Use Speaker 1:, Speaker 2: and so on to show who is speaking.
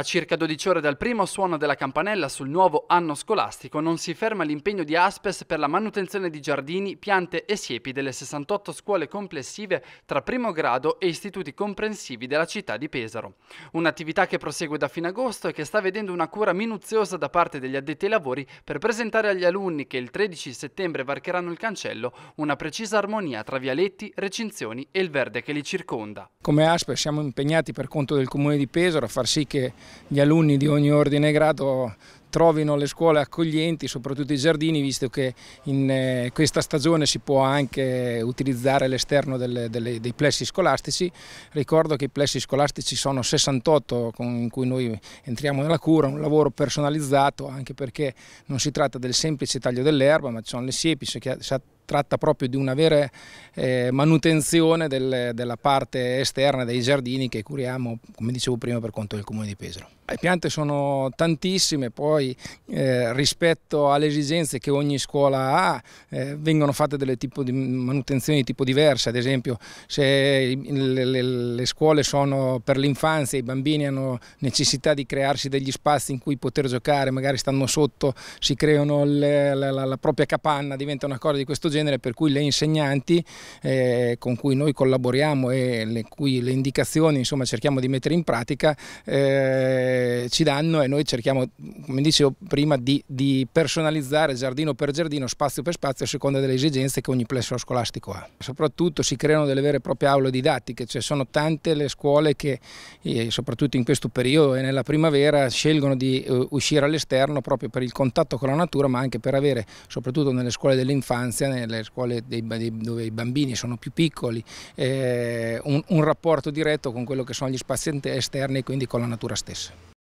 Speaker 1: A circa 12 ore dal primo suono della campanella sul nuovo anno scolastico non si ferma l'impegno di Aspes per la manutenzione di giardini, piante e siepi delle 68 scuole complessive tra primo grado e istituti comprensivi della città di Pesaro. Un'attività che prosegue da fine agosto e che sta vedendo una cura minuziosa da parte degli addetti ai lavori per presentare agli alunni che il 13 settembre varcheranno il cancello una precisa armonia tra vialetti, recinzioni e il verde che li circonda.
Speaker 2: Come Aspes siamo impegnati per conto del comune di Pesaro a far sì che gli alunni di ogni ordine e grado trovino le scuole accoglienti, soprattutto i giardini, visto che in eh, questa stagione si può anche utilizzare l'esterno dei plessi scolastici. Ricordo che i plessi scolastici sono 68 con cui noi entriamo nella cura, un lavoro personalizzato anche perché non si tratta del semplice taglio dell'erba, ma ci sono le siepi, tratta proprio di una vera eh, manutenzione del, della parte esterna dei giardini che curiamo, come dicevo prima, per conto del Comune di Pesaro. Le piante sono tantissime, poi eh, rispetto alle esigenze che ogni scuola ha eh, vengono fatte delle tipo di manutenzioni di tipo diverse, ad esempio se le, le, le scuole sono per l'infanzia, i bambini hanno necessità di crearsi degli spazi in cui poter giocare, magari stanno sotto, si creano le, la, la, la propria capanna, diventa una cosa di questo genere genere per cui le insegnanti eh, con cui noi collaboriamo e le, cui le indicazioni insomma, cerchiamo di mettere in pratica eh, ci danno e noi cerchiamo come dicevo prima, di, di, personalizzare giardino per giardino, spazio per spazio, a seconda delle esigenze che ogni plesso scolastico ha. Soprattutto si creano delle vere e proprie aule didattiche, cioè sono tante le scuole che, soprattutto in questo periodo e nella primavera, scelgono di eh, uscire all'esterno proprio per il contatto con la natura, ma anche per avere, soprattutto nelle scuole dell'infanzia, nelle scuole dei, dove i bambini sono più piccoli, eh, un, un rapporto diretto con quello che sono gli spazi esterni e quindi con la natura stessa.